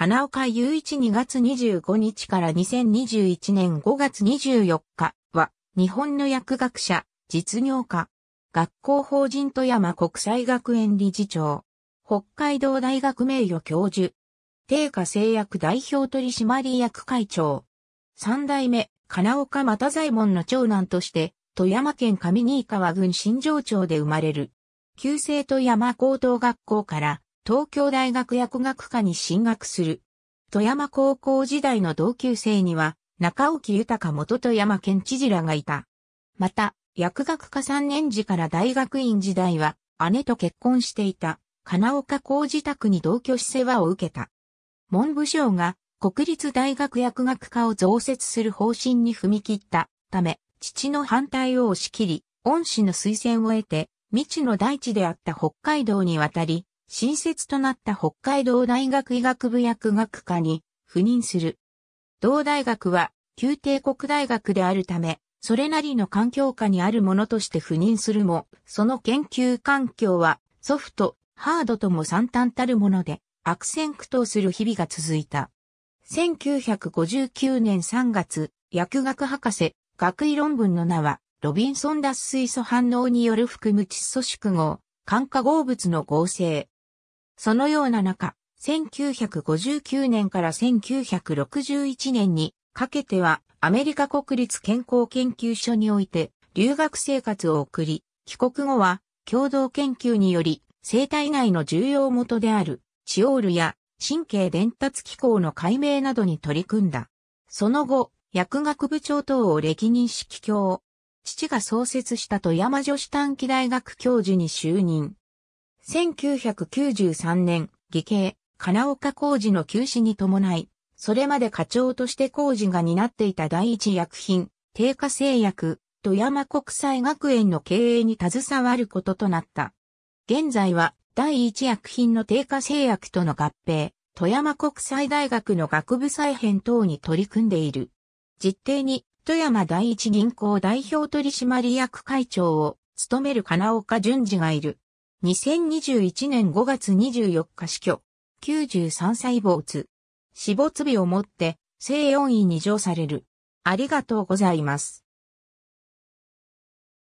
金岡雄一2月25日から2021年5月24日は、日本の薬学者、実業家、学校法人富山国際学園理事長、北海道大学名誉教授、定価製薬代表取締役会長、三代目、金岡又左衛門の長男として、富山県上新川郡新城町で生まれる。旧制富山高等学校から東京大学薬学科に進学する。富山高校時代の同級生には、中沖豊元富山県知事らがいた。また、薬学科3年時から大学院時代は、姉と結婚していた、金岡高自宅に同居し世話を受けた。文部省が国立大学薬学科を増設する方針に踏み切ったため、父の反対を押し切り、恩師の推薦を得て、未知の大地であった北海道に渡り、新設となった北海道大学医学部薬学科に赴任する。同大学は旧帝国大学であるため、それなりの環境下にあるものとして赴任するも、その研究環境はソフト、ハードとも惨憺たるもので、悪戦苦闘する日々が続いた。1959年3月、薬学博士、学位論文の名は、ロビンソン脱水素反応による含む窒素縮合、酸化合物の合成、そのような中、1959年から1961年にかけてはアメリカ国立健康研究所において留学生活を送り、帰国後は共同研究により生体内の重要元であるチオールや神経伝達機構の解明などに取り組んだ。その後、薬学部長等を歴任式教。父が創設した富山女子短期大学教授に就任。1993年、義兄、金岡工事の休止に伴い、それまで課長として工事が担っていた第一薬品、定価製薬、富山国際学園の経営に携わることとなった。現在は、第一薬品の定価製薬との合併、富山国際大学の学部再編等に取り組んでいる。実定に、富山第一銀行代表取締役会長を務める金岡淳二がいる。2021年5月24日死去。93歳没。死没日をもって、正4位に上される。ありがとうございます。